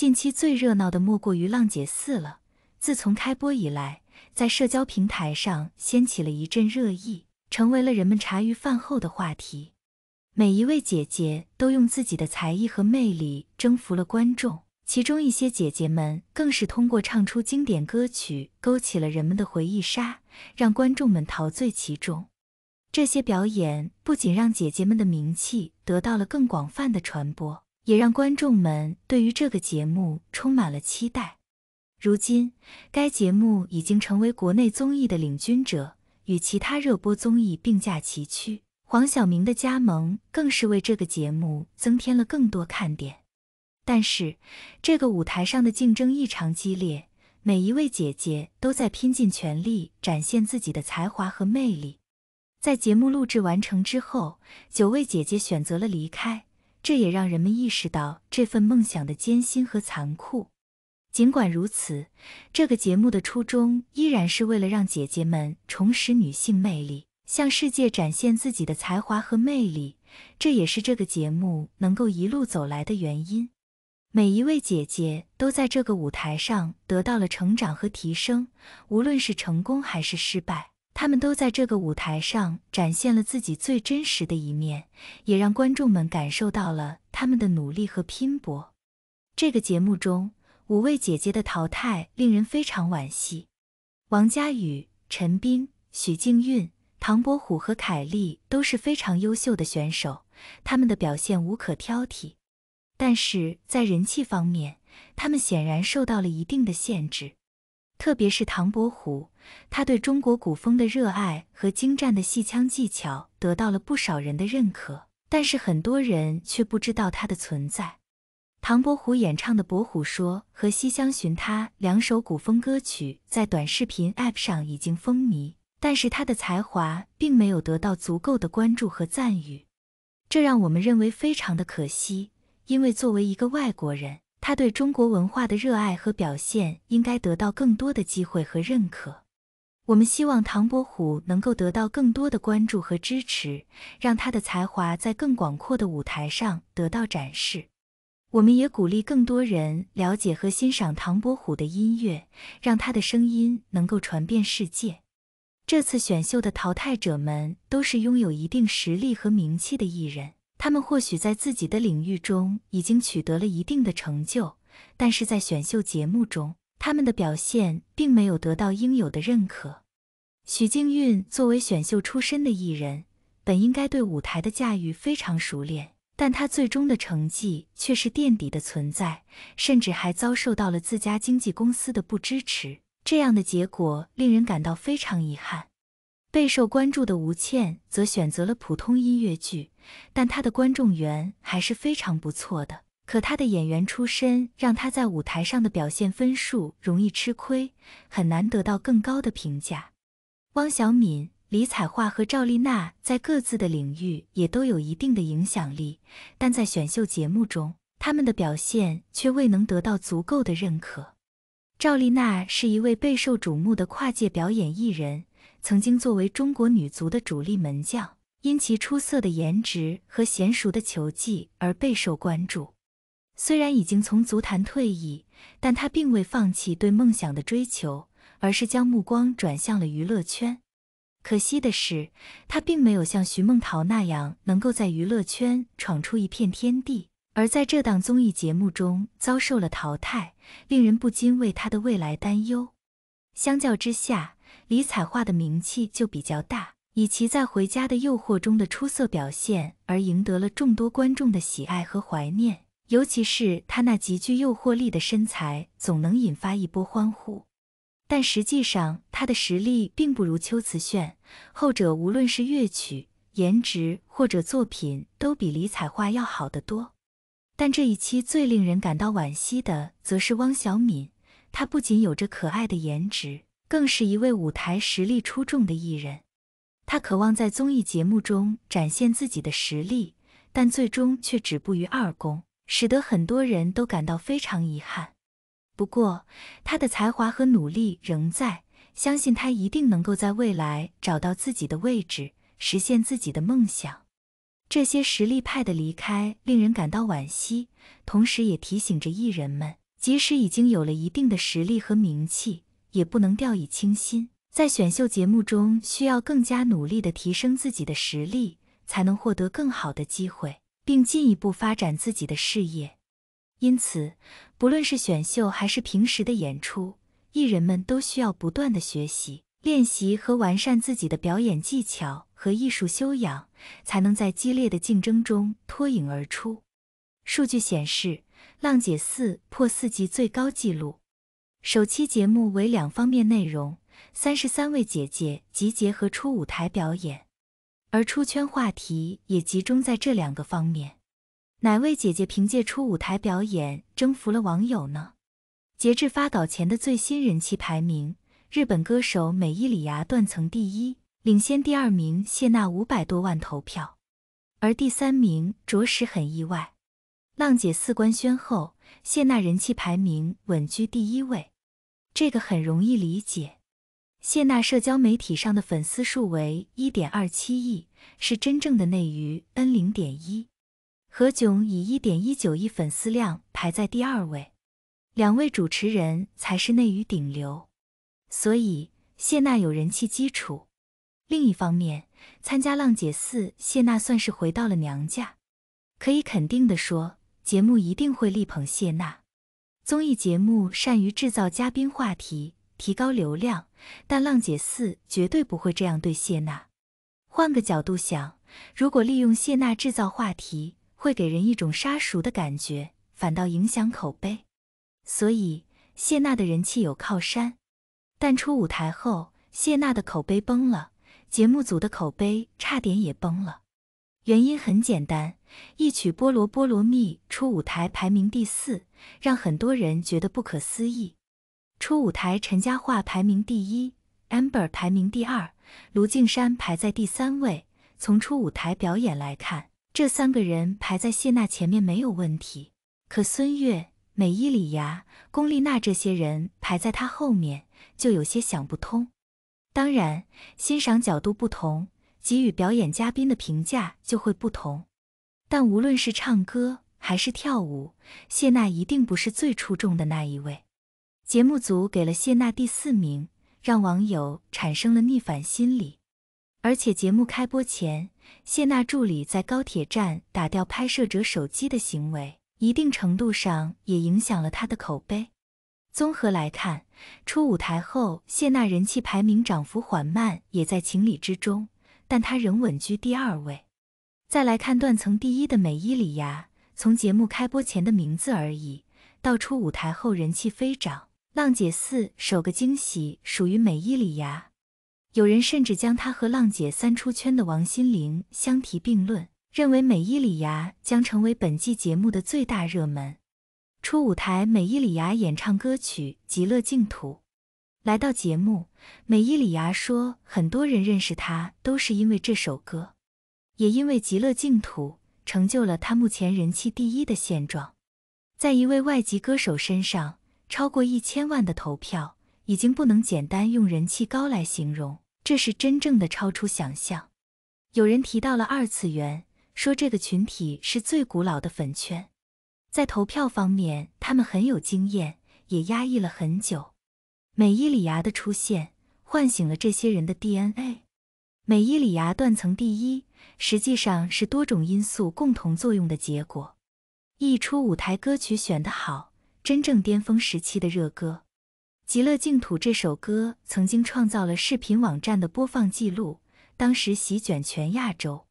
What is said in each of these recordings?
近期最热闹的莫过于《浪姐4》了。自从开播以来，在社交平台上掀起了一阵热议，成为了人们茶余饭后的话题。每一位姐姐都用自己的才艺和魅力征服了观众，其中一些姐姐们更是通过唱出经典歌曲，勾起了人们的回忆杀，让观众们陶醉其中。这些表演不仅让姐姐们的名气得到了更广泛的传播。也让观众们对于这个节目充满了期待。如今，该节目已经成为国内综艺的领军者，与其他热播综艺并驾齐驱。黄晓明的加盟更是为这个节目增添了更多看点。但是，这个舞台上的竞争异常激烈，每一位姐姐都在拼尽全力展现自己的才华和魅力。在节目录制完成之后，九位姐姐选择了离开。这也让人们意识到这份梦想的艰辛和残酷。尽管如此，这个节目的初衷依然是为了让姐姐们重拾女性魅力，向世界展现自己的才华和魅力。这也是这个节目能够一路走来的原因。每一位姐姐都在这个舞台上得到了成长和提升，无论是成功还是失败。他们都在这个舞台上展现了自己最真实的一面，也让观众们感受到了他们的努力和拼搏。这个节目中五位姐姐的淘汰令人非常惋惜。王佳宇、陈冰、许静韵、唐伯虎和凯丽都是非常优秀的选手，他们的表现无可挑剔，但是在人气方面，他们显然受到了一定的限制。特别是唐伯虎，他对中国古风的热爱和精湛的戏腔技巧得到了不少人的认可，但是很多人却不知道他的存在。唐伯虎演唱的《伯虎说》和《西厢寻他》两首古风歌曲在短视频 App 上已经风靡，但是他的才华并没有得到足够的关注和赞誉，这让我们认为非常的可惜，因为作为一个外国人。他对中国文化的热爱和表现应该得到更多的机会和认可。我们希望唐伯虎能够得到更多的关注和支持，让他的才华在更广阔的舞台上得到展示。我们也鼓励更多人了解和欣赏唐伯虎的音乐，让他的声音能够传遍世界。这次选秀的淘汰者们都是拥有一定实力和名气的艺人。他们或许在自己的领域中已经取得了一定的成就，但是在选秀节目中，他们的表现并没有得到应有的认可。许靖韵作为选秀出身的艺人，本应该对舞台的驾驭非常熟练，但她最终的成绩却是垫底的存在，甚至还遭受到了自家经纪公司的不支持。这样的结果令人感到非常遗憾。备受关注的吴倩则选择了普通音乐剧，但她的观众缘还是非常不错的。可她的演员出身，让她在舞台上的表现分数容易吃亏，很难得到更高的评价。汪小敏、李彩桦和赵丽娜在各自的领域也都有一定的影响力，但在选秀节目中，他们的表现却未能得到足够的认可。赵丽娜是一位备受瞩目的跨界表演艺人。曾经作为中国女足的主力门将，因其出色的颜值和娴熟的球技而备受关注。虽然已经从足坛退役，但她并未放弃对梦想的追求，而是将目光转向了娱乐圈。可惜的是，她并没有像徐梦桃那样能够在娱乐圈闯出一片天地，而在这档综艺节目中遭受了淘汰，令人不禁为她的未来担忧。相较之下，李彩桦的名气就比较大，以其在《回家的诱惑》中的出色表现而赢得了众多观众的喜爱和怀念，尤其是她那极具诱惑力的身材，总能引发一波欢呼。但实际上，她的实力并不如秋瓷炫，后者无论是乐曲、颜值或者作品，都比李彩桦要好得多。但这一期最令人感到惋惜的，则是汪小敏，她不仅有着可爱的颜值。更是一位舞台实力出众的艺人，他渴望在综艺节目中展现自己的实力，但最终却止步于二宫，使得很多人都感到非常遗憾。不过，他的才华和努力仍在，相信他一定能够在未来找到自己的位置，实现自己的梦想。这些实力派的离开令人感到惋惜，同时也提醒着艺人们，即使已经有了一定的实力和名气。也不能掉以轻心，在选秀节目中需要更加努力地提升自己的实力，才能获得更好的机会，并进一步发展自己的事业。因此，不论是选秀还是平时的演出，艺人们都需要不断的学习、练习和完善自己的表演技巧和艺术修养，才能在激烈的竞争中脱颖而出。数据显示，《浪姐四》破四季最高纪录。首期节目为两方面内容，三十三位姐姐集结和出舞台表演，而出圈话题也集中在这两个方面。哪位姐姐凭借出舞台表演征服了网友呢？截至发稿前的最新人气排名，日本歌手美依礼芽断层第一，领先第二名谢娜五百多万投票，而第三名着实很意外。浪姐四官宣后，谢娜人气排名稳居第一位。这个很容易理解，谢娜社交媒体上的粉丝数为一点二七亿，是真正的内娱 N 零点一。何炅以一点一九亿粉丝量排在第二位，两位主持人才是内娱顶流，所以谢娜有人气基础。另一方面，参加浪姐四，谢娜算是回到了娘家。可以肯定的说。节目一定会力捧谢娜，综艺节目善于制造嘉宾话题，提高流量，但《浪姐四》绝对不会这样对谢娜。换个角度想，如果利用谢娜制造话题，会给人一种杀熟的感觉，反倒影响口碑。所以，谢娜的人气有靠山，但出舞台后，谢娜的口碑崩了，节目组的口碑差点也崩了。原因很简单，《一曲菠萝菠萝蜜》出舞台排名第四，让很多人觉得不可思议。出舞台，陈嘉桦排名第一，Amber 排名第二，卢靖姗排在第三位。从出舞台表演来看，这三个人排在谢娜前面没有问题。可孙悦、美依礼芽、龚丽娜这些人排在她后面，就有些想不通。当然，欣赏角度不同。给予表演嘉宾的评价就会不同，但无论是唱歌还是跳舞，谢娜一定不是最出众的那一位。节目组给了谢娜第四名，让网友产生了逆反心理。而且节目开播前，谢娜助理在高铁站打掉拍摄者手机的行为，一定程度上也影响了她的口碑。综合来看，出舞台后谢娜人气排名涨幅缓慢，也在情理之中。但他仍稳居第二位。再来看断层第一的美依礼芽，从节目开播前的名字而已，到出舞台后人气飞涨，浪姐四首个惊喜属于美依礼芽。有人甚至将她和浪姐三出圈的王心凌相提并论，认为美依礼芽将成为本季节目的最大热门。出舞台，美依礼芽演唱歌曲《极乐净土》。来到节目，美依礼芽说，很多人认识她都是因为这首歌，也因为《极乐净土》成就了他目前人气第一的现状。在一位外籍歌手身上，超过一千万的投票已经不能简单用人气高来形容，这是真正的超出想象。有人提到了二次元，说这个群体是最古老的粉圈，在投票方面他们很有经验，也压抑了很久。美伊里牙的出现唤醒了这些人的 DNA。美伊里牙断层第一，实际上是多种因素共同作用的结果。一出舞台歌曲选得好，真正巅峰时期的热歌《极乐净土》这首歌曾经创造了视频网站的播放记录，当时席卷全亚洲。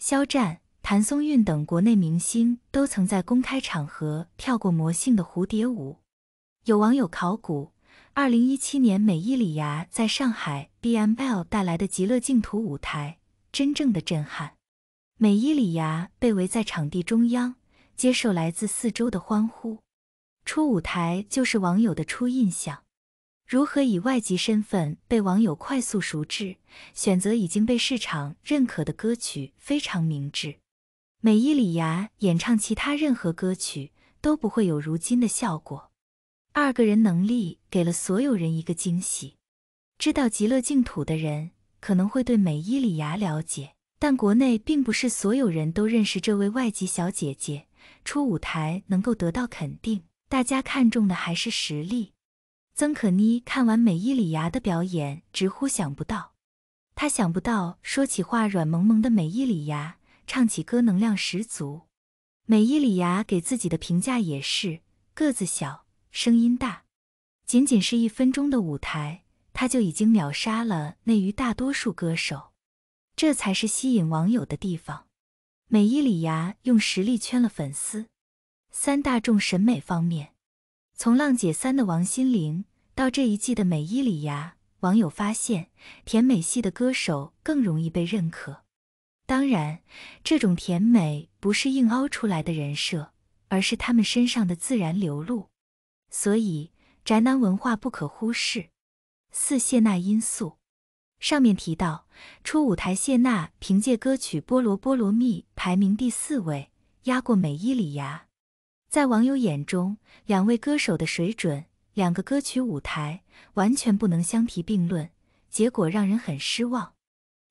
肖战、谭松韵等国内明星都曾在公开场合跳过魔性的蝴蝶舞。有网友考古。二零一七年，美依礼芽在上海 BML 带来的《极乐净土》舞台，真正的震撼。美依礼芽被围在场地中央，接受来自四周的欢呼。出舞台就是网友的初印象。如何以外籍身份被网友快速熟知？选择已经被市场认可的歌曲非常明智。美依礼芽演唱其他任何歌曲都不会有如今的效果。二个人能力给了所有人一个惊喜。知道极乐净土的人可能会对美伊里芽了解，但国内并不是所有人都认识这位外籍小姐姐。初舞台能够得到肯定，大家看重的还是实力。曾可妮看完美伊里芽的表演，直呼想不到。她想不到，说起话软萌萌的美伊里芽，唱起歌能量十足。美伊里芽给自己的评价也是个子小。声音大，仅仅是一分钟的舞台，他就已经秒杀了内娱大多数歌手，这才是吸引网友的地方。美依礼芽用实力圈了粉丝。三大众审美方面，从浪姐三的王心凌到这一季的美依礼芽，网友发现甜美系的歌手更容易被认可。当然，这种甜美不是硬凹出来的人设，而是他们身上的自然流露。所以，宅男文化不可忽视。四谢娜因素，上面提到初舞台谢娜凭借歌曲《菠萝菠萝蜜》排名第四位，压过美依礼芽。在网友眼中，两位歌手的水准，两个歌曲舞台完全不能相提并论，结果让人很失望。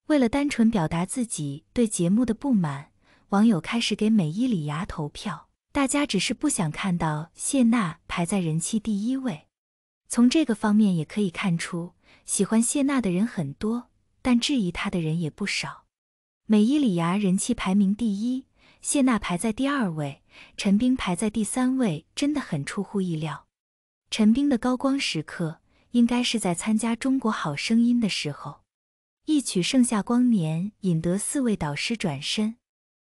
为了单纯表达自己对节目的不满，网友开始给美依礼芽投票。大家只是不想看到谢娜排在人气第一位，从这个方面也可以看出，喜欢谢娜的人很多，但质疑她的人也不少。美依礼芽人气排名第一，谢娜排在第二位，陈冰排在第三位，真的很出乎意料。陈冰的高光时刻应该是在参加《中国好声音》的时候，一曲盛夏光年引得四位导师转身。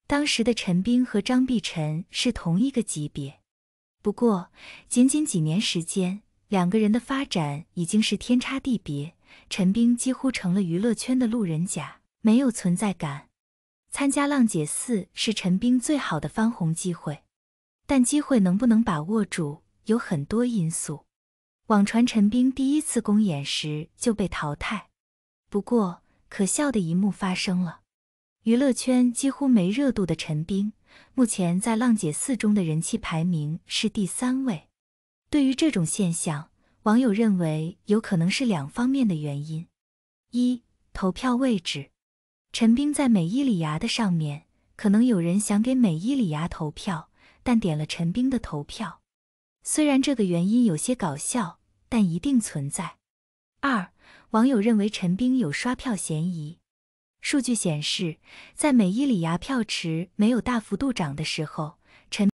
当时的陈冰和张碧晨是同一个级别，不过仅仅几年时间，两个人的发展已经是天差地别。陈冰几乎成了娱乐圈的路人甲，没有存在感。参加《浪姐四》是陈冰最好的翻红机会，但机会能不能把握住，有很多因素。网传陈冰第一次公演时就被淘汰，不过可笑的一幕发生了。娱乐圈几乎没热度的陈冰，目前在浪姐四中的人气排名是第三位。对于这种现象，网友认为有可能是两方面的原因：一、投票位置，陈冰在美伊里牙的上面，可能有人想给美伊里牙投票，但点了陈冰的投票。虽然这个原因有些搞笑，但一定存在。二、网友认为陈冰有刷票嫌疑。数据显示，在美伊里亚票池没有大幅度涨的时候，陈。